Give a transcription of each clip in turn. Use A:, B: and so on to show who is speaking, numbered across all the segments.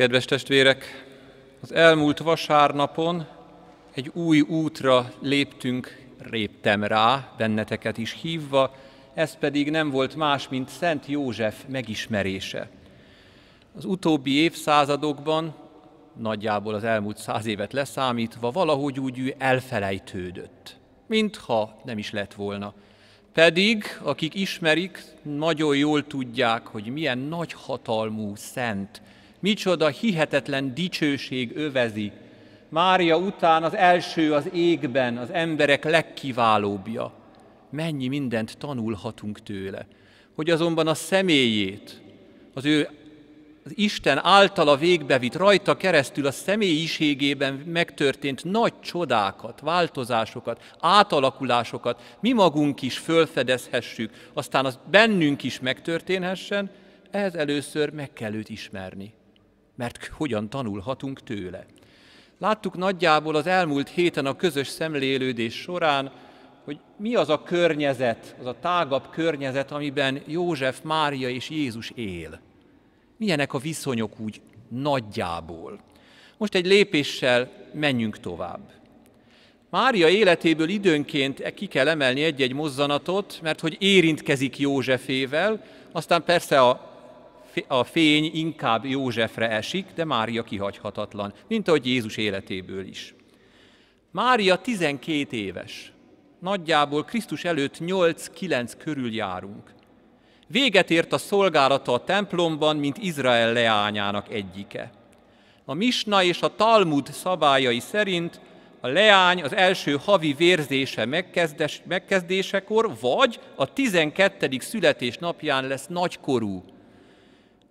A: Kedves testvérek, az elmúlt vasárnapon egy új útra léptünk, réptem rá, benneteket is hívva, ez pedig nem volt más, mint Szent József megismerése. Az utóbbi évszázadokban, nagyjából az elmúlt száz évet leszámítva, valahogy úgy elfelejtődött, mintha nem is lett volna. Pedig, akik ismerik, nagyon jól tudják, hogy milyen nagy hatalmú szent Micsoda hihetetlen dicsőség övezi. Mária után az első az égben, az emberek legkiválóbbja. Mennyi mindent tanulhatunk tőle. Hogy azonban a személyét, az ő az Isten végbe végbevitt, rajta keresztül a személyiségében megtörtént nagy csodákat, változásokat, átalakulásokat mi magunk is fölfedezhessük, aztán az bennünk is megtörténhessen, ehhez először meg kell őt ismerni mert hogyan tanulhatunk tőle. Láttuk nagyjából az elmúlt héten a közös szemlélődés során, hogy mi az a környezet, az a tágabb környezet, amiben József, Mária és Jézus él. Milyenek a viszonyok úgy nagyjából. Most egy lépéssel menjünk tovább. Mária életéből időnként e- ki kell emelni egy-egy mozzanatot, mert hogy érintkezik Józsefével, aztán persze a a fény inkább Józsefre esik, de Mária kihagyhatatlan, mint ahogy Jézus életéből is. Mária 12 éves, nagyjából Krisztus előtt 8-9 körül járunk. Véget ért a szolgálata a templomban, mint Izrael leányának egyike. A Misna és a Talmud szabályai szerint a leány az első havi vérzése megkezdésekor, vagy a 12. születés napján lesz nagykorú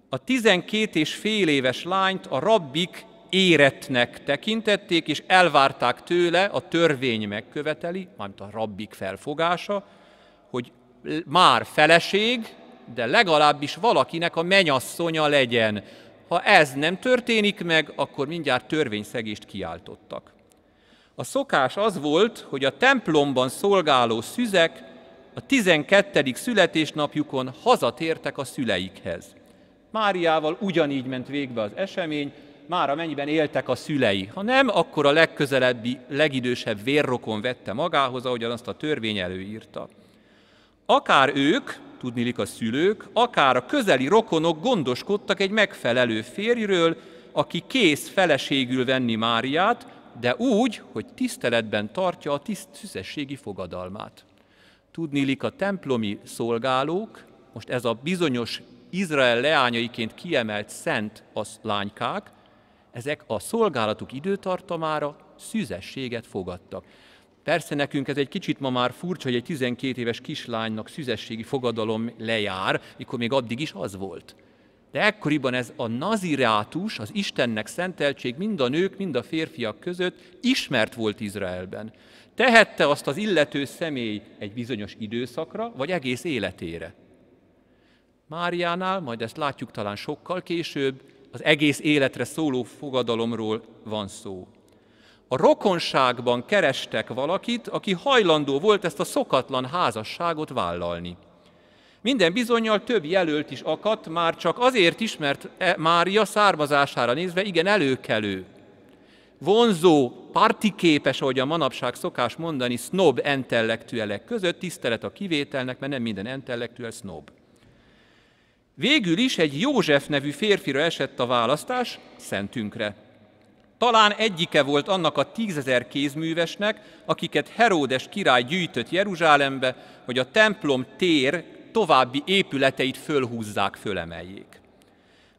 A: a 12 és fél éves lányt a rabbik éretnek tekintették, és elvárták tőle, a törvény megköveteli, majd a rabbik felfogása, hogy már feleség, de legalábbis valakinek a menyasszonya legyen. Ha ez nem történik meg, akkor mindjárt törvényszegést kiáltottak. A szokás az volt, hogy a templomban szolgáló szüzek a 12. születésnapjukon hazatértek a szüleikhez. Máriával ugyanígy ment végbe az esemény, már amennyiben éltek a szülei. Ha nem, akkor a legközelebbi, legidősebb vérrokon vette magához, ahogyan azt a törvény előírta. Akár ők, tudnilik a szülők, akár a közeli rokonok gondoskodtak egy megfelelő férjről, aki kész feleségül venni Máriát, de úgy, hogy tiszteletben tartja a tiszt szüzességi fogadalmát. Tudnilik a templomi szolgálók, most ez a bizonyos Izrael leányaiként kiemelt szent az lánykák, ezek a szolgálatuk időtartamára szüzességet fogadtak. Persze nekünk ez egy kicsit ma már furcsa, hogy egy 12 éves kislánynak szüzességi fogadalom lejár, mikor még addig is az volt. De ekkoriban ez a nazirátus, az Istennek szenteltség mind a nők, mind a férfiak között ismert volt Izraelben. Tehette azt az illető személy egy bizonyos időszakra, vagy egész életére. Máriánál, majd ezt látjuk talán sokkal később, az egész életre szóló fogadalomról van szó. A rokonságban kerestek valakit, aki hajlandó volt ezt a szokatlan házasságot vállalni. Minden bizonyal több jelölt is akadt, már csak azért is, mert e Mária származására nézve igen előkelő. Vonzó, partiképes, ahogy a manapság szokás mondani, snob entellektüelek között, tisztelet a kivételnek, mert nem minden entellektüel snob. Végül is egy József nevű férfira esett a választás szentünkre. Talán egyike volt annak a tízezer kézművesnek, akiket Heródes király gyűjtött Jeruzsálembe, hogy a templom tér további épületeit fölhúzzák, fölemeljék.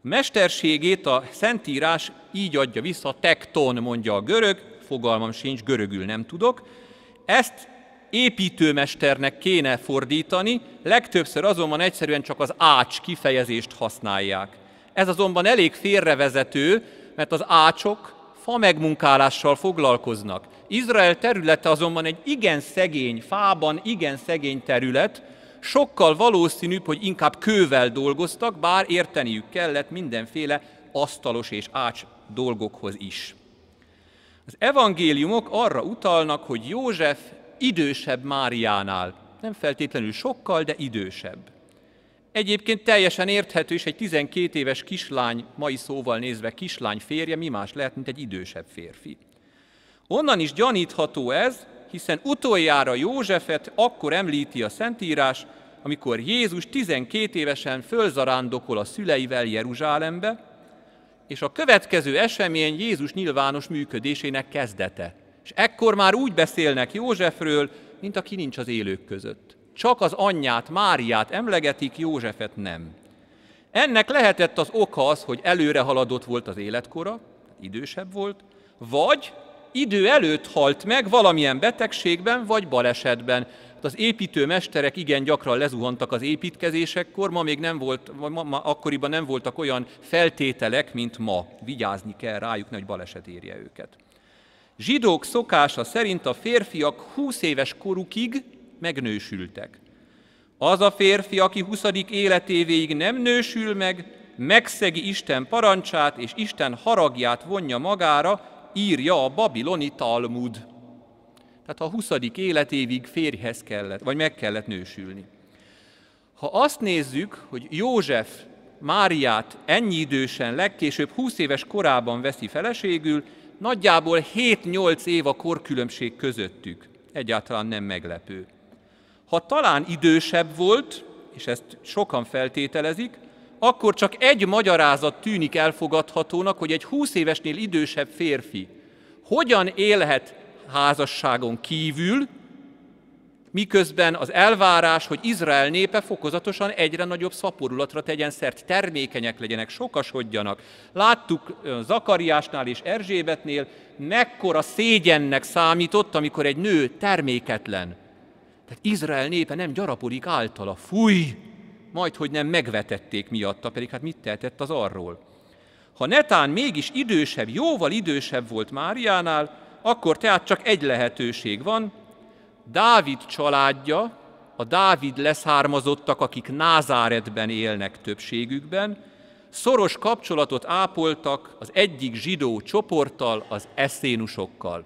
A: Mesterségét a Szentírás így adja vissza, tekton mondja a görög, fogalmam sincs, görögül nem tudok. Ezt építőmesternek kéne fordítani, legtöbbször azonban egyszerűen csak az ács kifejezést használják. Ez azonban elég félrevezető, mert az ácsok fa megmunkálással foglalkoznak. Izrael területe azonban egy igen szegény, fában igen szegény terület, sokkal valószínűbb, hogy inkább kővel dolgoztak, bár érteniük kellett mindenféle asztalos és ács dolgokhoz is. Az evangéliumok arra utalnak, hogy József idősebb Máriánál. Nem feltétlenül sokkal, de idősebb. Egyébként teljesen érthető, is egy 12 éves kislány, mai szóval nézve kislány férje, mi más lehet, mint egy idősebb férfi. Onnan is gyanítható ez, hiszen utoljára Józsefet akkor említi a Szentírás, amikor Jézus 12 évesen fölzarándokol a szüleivel Jeruzsálembe, és a következő esemény Jézus nyilvános működésének kezdete. És ekkor már úgy beszélnek Józsefről, mint aki nincs az élők között. Csak az anyját, Máriát emlegetik, Józsefet nem. Ennek lehetett az oka az, hogy előre haladott volt az életkora, idősebb volt, vagy idő előtt halt meg valamilyen betegségben vagy balesetben. Hát az építőmesterek igen gyakran lezuhantak az építkezésekkor, ma még nem volt, ma, ma, akkoriban nem voltak olyan feltételek, mint ma. Vigyázni kell rájuk, nehogy baleset érje őket zsidók szokása szerint a férfiak 20 éves korukig megnősültek. Az a férfi, aki 20. életévéig nem nősül meg, megszegi Isten parancsát, és Isten haragját vonja magára, írja a babiloni Talmud. Tehát a 20. életévig férjhez kellett, vagy meg kellett nősülni. Ha azt nézzük, hogy József Máriát ennyi idősen, legkésőbb 20 éves korában veszi feleségül, nagyjából 7-8 év a korkülönbség közöttük. Egyáltalán nem meglepő. Ha talán idősebb volt, és ezt sokan feltételezik, akkor csak egy magyarázat tűnik elfogadhatónak, hogy egy 20 évesnél idősebb férfi hogyan élhet házasságon kívül, miközben az elvárás, hogy Izrael népe fokozatosan egyre nagyobb szaporulatra tegyen szert, termékenyek legyenek, sokasodjanak. Láttuk Zakariásnál és Erzsébetnél, mekkora szégyennek számított, amikor egy nő terméketlen. Tehát Izrael népe nem gyarapodik általa, fúj! Majd, hogy nem megvetették miatta, pedig hát mit tehetett az arról. Ha Netán mégis idősebb, jóval idősebb volt Máriánál, akkor tehát csak egy lehetőség van, Dávid családja, a Dávid leszármazottak, akik Názáretben élnek többségükben, szoros kapcsolatot ápoltak az egyik zsidó csoporttal, az eszénusokkal.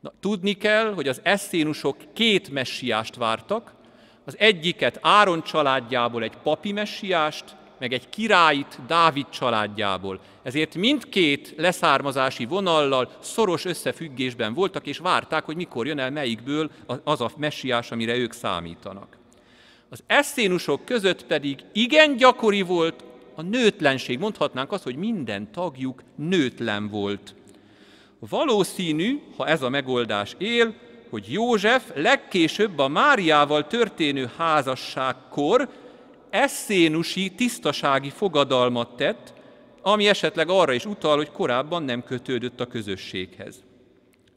A: Na, tudni kell, hogy az eszénusok két messiást vártak, az egyiket Áron családjából egy papi messiást, meg egy királyt Dávid családjából. Ezért mindkét leszármazási vonallal szoros összefüggésben voltak, és várták, hogy mikor jön el melyikből az a messiás, amire ők számítanak. Az eszénusok között pedig igen gyakori volt a nőtlenség, mondhatnánk azt, hogy minden tagjuk nőtlen volt. Valószínű, ha ez a megoldás él, hogy József legkésőbb a Máriával történő házasságkor eszénusi tisztasági fogadalmat tett, ami esetleg arra is utal, hogy korábban nem kötődött a közösséghez.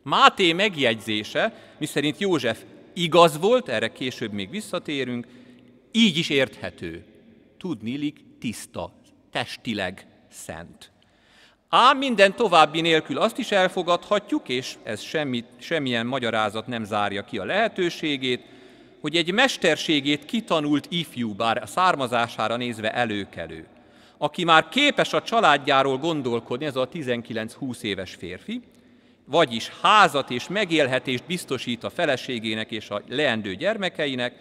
A: Máté megjegyzése, miszerint József igaz volt, erre később még visszatérünk, így is érthető. Tudnilik tiszta, testileg szent. Ám minden további nélkül azt is elfogadhatjuk, és ez semmi, semmilyen magyarázat nem zárja ki a lehetőségét, hogy egy mesterségét kitanult ifjú, bár a származására nézve előkelő, aki már képes a családjáról gondolkodni, ez a 19-20 éves férfi, vagyis házat és megélhetést biztosít a feleségének és a leendő gyermekeinek,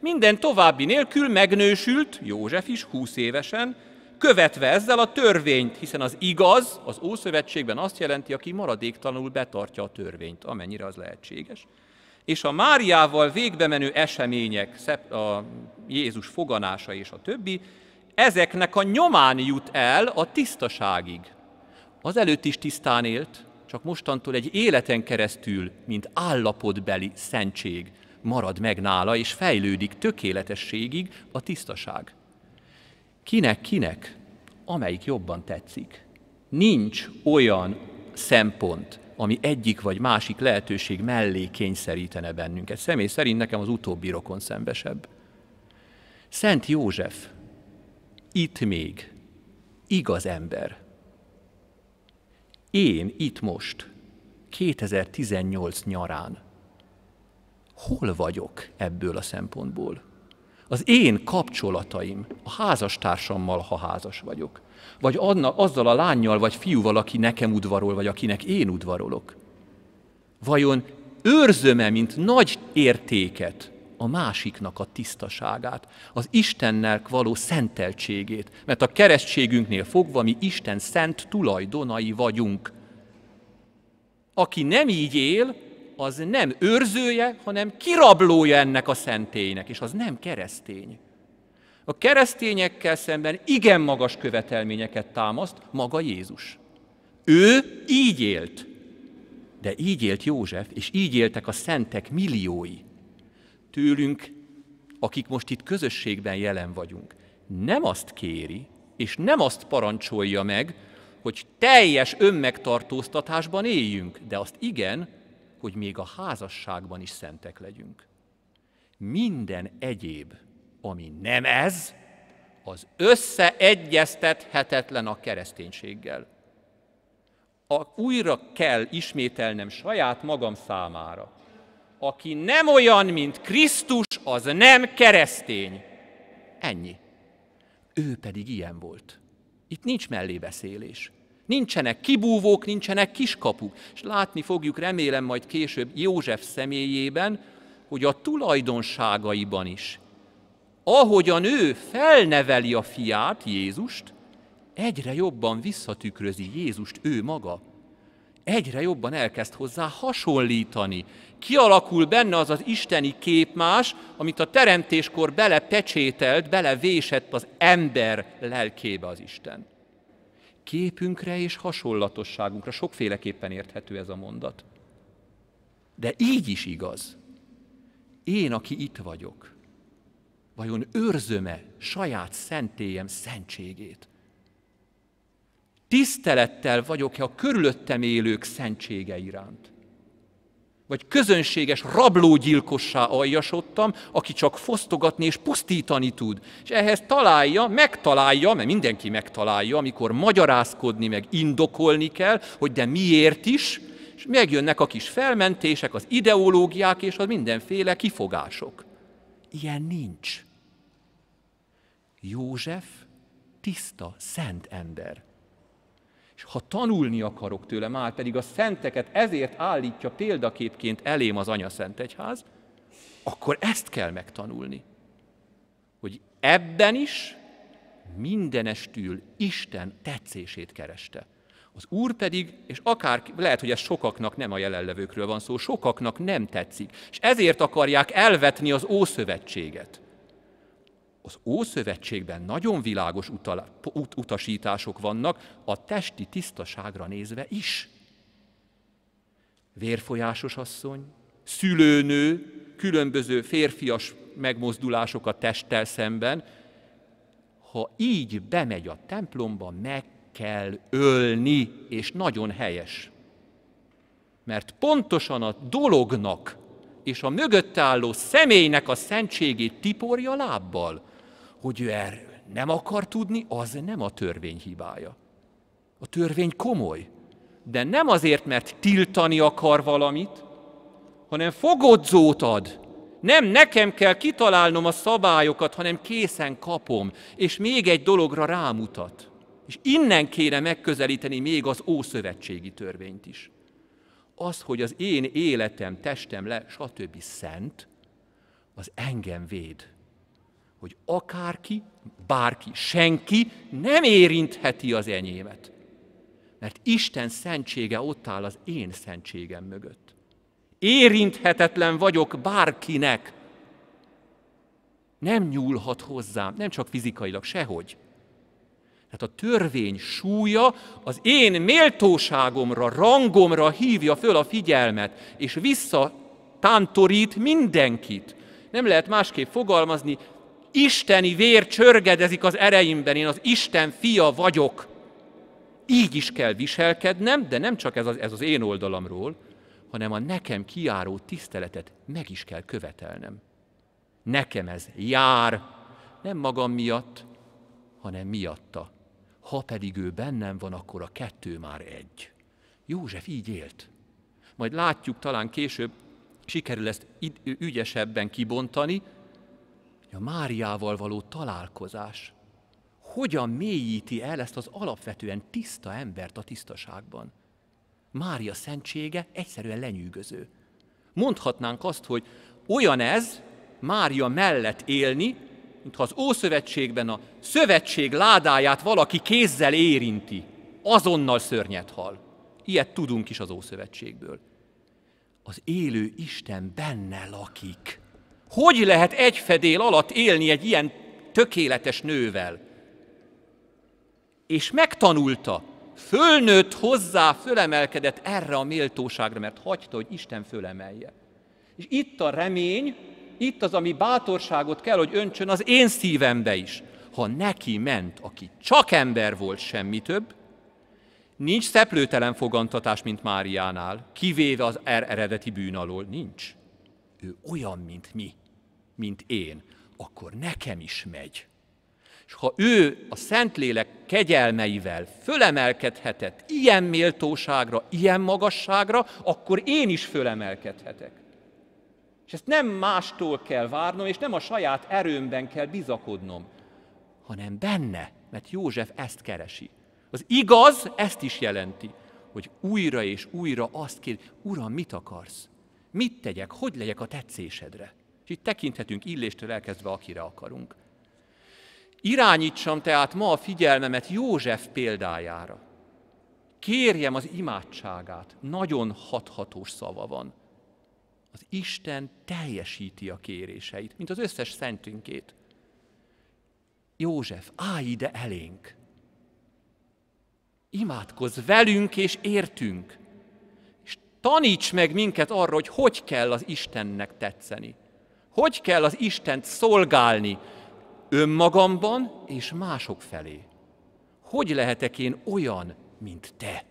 A: minden további nélkül megnősült, József is 20 évesen, követve ezzel a törvényt, hiszen az igaz az Ószövetségben azt jelenti, aki maradéktalanul betartja a törvényt, amennyire az lehetséges és a Máriával végbe menő események, a Jézus foganása és a többi, ezeknek a nyomán jut el a tisztaságig. Azelőtt is tisztán élt, csak mostantól egy életen keresztül, mint állapotbeli szentség marad meg nála, és fejlődik tökéletességig a tisztaság. Kinek, kinek, amelyik jobban tetszik. Nincs olyan szempont, ami egyik vagy másik lehetőség mellé kényszerítene bennünket. Személy szerint nekem az utóbbi rokon szembesebb. Szent József, itt még, igaz ember. Én itt most, 2018 nyarán, hol vagyok ebből a szempontból? Az én kapcsolataim a házastársammal, ha házas vagyok, vagy azzal a lányjal vagy fiúval, aki nekem udvarol, vagy akinek én udvarolok. Vajon őrzöm-e, mint nagy értéket a másiknak a tisztaságát, az Istennel való szenteltségét, mert a keresztségünknél fogva mi Isten szent tulajdonai vagyunk. Aki nem így él, az nem őrzője, hanem kirablója ennek a szentélynek, és az nem keresztény. A keresztényekkel szemben igen magas követelményeket támaszt maga Jézus. Ő így élt, de így élt József, és így éltek a szentek milliói. Tőlünk, akik most itt közösségben jelen vagyunk, nem azt kéri, és nem azt parancsolja meg, hogy teljes önmegtartóztatásban éljünk, de azt igen, hogy még a házasságban is szentek legyünk. Minden egyéb, ami nem ez, az összeegyeztethetetlen a kereszténységgel. A, újra kell ismételnem saját magam számára. Aki nem olyan, mint Krisztus, az nem keresztény. Ennyi. Ő pedig ilyen volt. Itt nincs mellébeszélés. Nincsenek kibúvók, nincsenek kiskapuk. És látni fogjuk, remélem majd később József személyében, hogy a tulajdonságaiban is. Ahogyan ő felneveli a fiát, Jézust, egyre jobban visszatükrözi Jézust ő maga. Egyre jobban elkezd hozzá hasonlítani. Kialakul benne az az isteni képmás, amit a teremtéskor belepecsételt, belevésett az ember lelkébe az Isten képünkre és hasonlatosságunkra. Sokféleképpen érthető ez a mondat. De így is igaz. Én, aki itt vagyok, vajon őrzöm-e saját szentélyem szentségét? Tisztelettel vagyok-e a körülöttem élők szentsége iránt? vagy közönséges rablógyilkossá aljasodtam, aki csak fosztogatni és pusztítani tud. És ehhez találja, megtalálja, mert mindenki megtalálja, amikor magyarázkodni, meg indokolni kell, hogy de miért is, és megjönnek a kis felmentések, az ideológiák és az mindenféle kifogások. Ilyen nincs. József tiszta, szent ember. És ha tanulni akarok tőle, már pedig a szenteket ezért állítja példaképként elém az Anya Szent Egyház, akkor ezt kell megtanulni. Hogy ebben is mindenestül Isten tetszését kereste. Az Úr pedig, és akár lehet, hogy ez sokaknak nem a jelenlevőkről van szó, sokaknak nem tetszik, és ezért akarják elvetni az Ószövetséget az Ószövetségben nagyon világos utal, ut, utasítások vannak a testi tisztaságra nézve is. Vérfolyásos asszony, szülőnő, különböző férfias megmozdulások a testtel szemben, ha így bemegy a templomba, meg kell ölni, és nagyon helyes. Mert pontosan a dolognak és a mögött álló személynek a szentségét tiporja lábbal hogy ő erről nem akar tudni, az nem a törvény hibája. A törvény komoly, de nem azért, mert tiltani akar valamit, hanem fogodzót ad. Nem nekem kell kitalálnom a szabályokat, hanem készen kapom, és még egy dologra rámutat. És innen kéne megközelíteni még az ószövetségi törvényt is. Az, hogy az én életem, testem le, stb. szent, az engem véd hogy akárki, bárki, senki nem érintheti az enyémet. Mert Isten szentsége ott áll az én szentségem mögött. Érinthetetlen vagyok bárkinek. Nem nyúlhat hozzám, nem csak fizikailag, sehogy. Tehát a törvény súlya az én méltóságomra, rangomra hívja föl a figyelmet, és visszatántorít mindenkit. Nem lehet másképp fogalmazni, Isteni vér csörgedezik az ereimben, én az Isten fia vagyok. Így is kell viselkednem, de nem csak ez az, ez az én oldalamról, hanem a nekem kiáró tiszteletet meg is kell követelnem. Nekem ez jár, nem magam miatt, hanem miatta. Ha pedig ő bennem van, akkor a kettő már egy. József így élt. Majd látjuk talán később, sikerül ezt ügyesebben kibontani, a Máriával való találkozás hogyan mélyíti el ezt az alapvetően tiszta embert a tisztaságban. Mária szentsége egyszerűen lenyűgöző. Mondhatnánk azt, hogy olyan ez, Mária mellett élni, mintha az Ószövetségben a szövetség ládáját valaki kézzel érinti, azonnal szörnyet hal. Ilyet tudunk is az Ószövetségből. Az élő Isten benne lakik. Hogy lehet egy fedél alatt élni egy ilyen tökéletes nővel? És megtanulta, fölnőtt hozzá, fölemelkedett erre a méltóságra, mert hagyta, hogy Isten fölemelje. És itt a remény, itt az, ami bátorságot kell, hogy öntsön az én szívembe is. Ha neki ment, aki csak ember volt, semmi több, nincs szeplőtelen fogantatás, mint Máriánál, kivéve az er- eredeti bűn alól, nincs ő olyan, mint mi, mint én, akkor nekem is megy. És ha ő a Szentlélek kegyelmeivel fölemelkedhetett ilyen méltóságra, ilyen magasságra, akkor én is fölemelkedhetek. És ezt nem mástól kell várnom, és nem a saját erőmben kell bizakodnom, hanem benne, mert József ezt keresi. Az igaz ezt is jelenti, hogy újra és újra azt kér, Uram, mit akarsz? Mit tegyek? Hogy legyek a tetszésedre? És itt tekinthetünk illéstől elkezdve, akire akarunk. Irányítsam tehát ma a figyelmemet József példájára. Kérjem az imádságát, nagyon hathatós szava van. Az Isten teljesíti a kéréseit, mint az összes szentünkét. József, állj ide elénk! Imádkozz velünk és értünk! Taníts meg minket arra, hogy hogy kell az Istennek tetszeni. Hogy kell az Istent szolgálni önmagamban és mások felé. Hogy lehetek én olyan, mint te?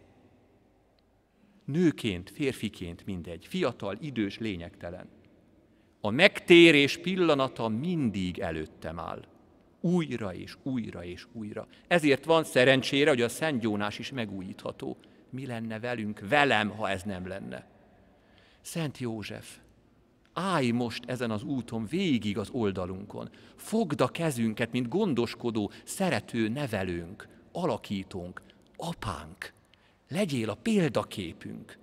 A: Nőként, férfiként mindegy, fiatal, idős, lényegtelen. A megtérés pillanata mindig előttem áll. Újra és újra és újra. Ezért van szerencsére, hogy a Szent Jónás is megújítható mi lenne velünk, velem, ha ez nem lenne. Szent József, állj most ezen az úton végig az oldalunkon. Fogd a kezünket, mint gondoskodó, szerető nevelőnk, alakítónk, apánk. Legyél a példaképünk,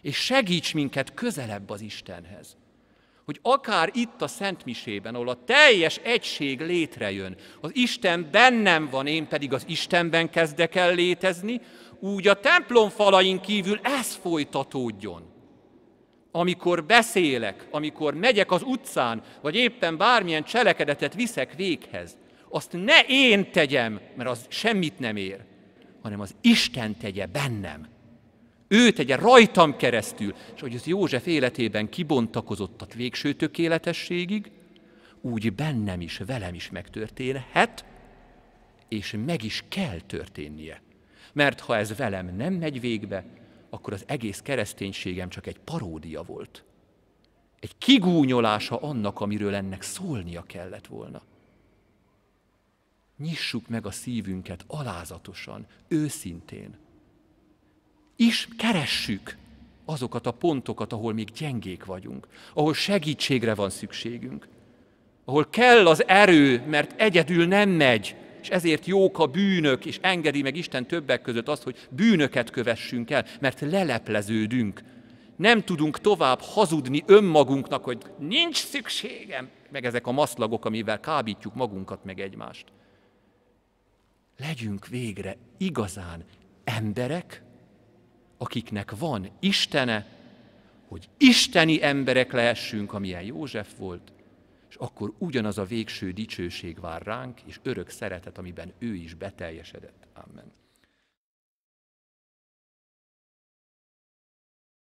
A: és segíts minket közelebb az Istenhez hogy akár itt a Szent Misében, ahol a teljes egység létrejön, az Isten bennem van, én pedig az Istenben kezdek el létezni, úgy a templom falain kívül ez folytatódjon. Amikor beszélek, amikor megyek az utcán, vagy éppen bármilyen cselekedetet viszek véghez, azt ne én tegyem, mert az semmit nem ér, hanem az Isten tegye bennem ő tegye rajtam keresztül. És hogy az József életében kibontakozott a végső tökéletességig, úgy bennem is, velem is megtörténhet, és meg is kell történnie. Mert ha ez velem nem megy végbe, akkor az egész kereszténységem csak egy paródia volt. Egy kigúnyolása annak, amiről ennek szólnia kellett volna. Nyissuk meg a szívünket alázatosan, őszintén is keressük azokat a pontokat, ahol még gyengék vagyunk, ahol segítségre van szükségünk, ahol kell az erő, mert egyedül nem megy, és ezért jók a bűnök, és engedi meg Isten többek között azt, hogy bűnöket kövessünk el, mert lelepleződünk. Nem tudunk tovább hazudni önmagunknak, hogy nincs szükségem, meg ezek a maszlagok, amivel kábítjuk magunkat meg egymást. Legyünk végre igazán emberek, akiknek van Istene, hogy isteni emberek lehessünk, amilyen József volt, és akkor ugyanaz a végső dicsőség vár ránk, és örök szeretet, amiben ő is beteljesedett. Amen.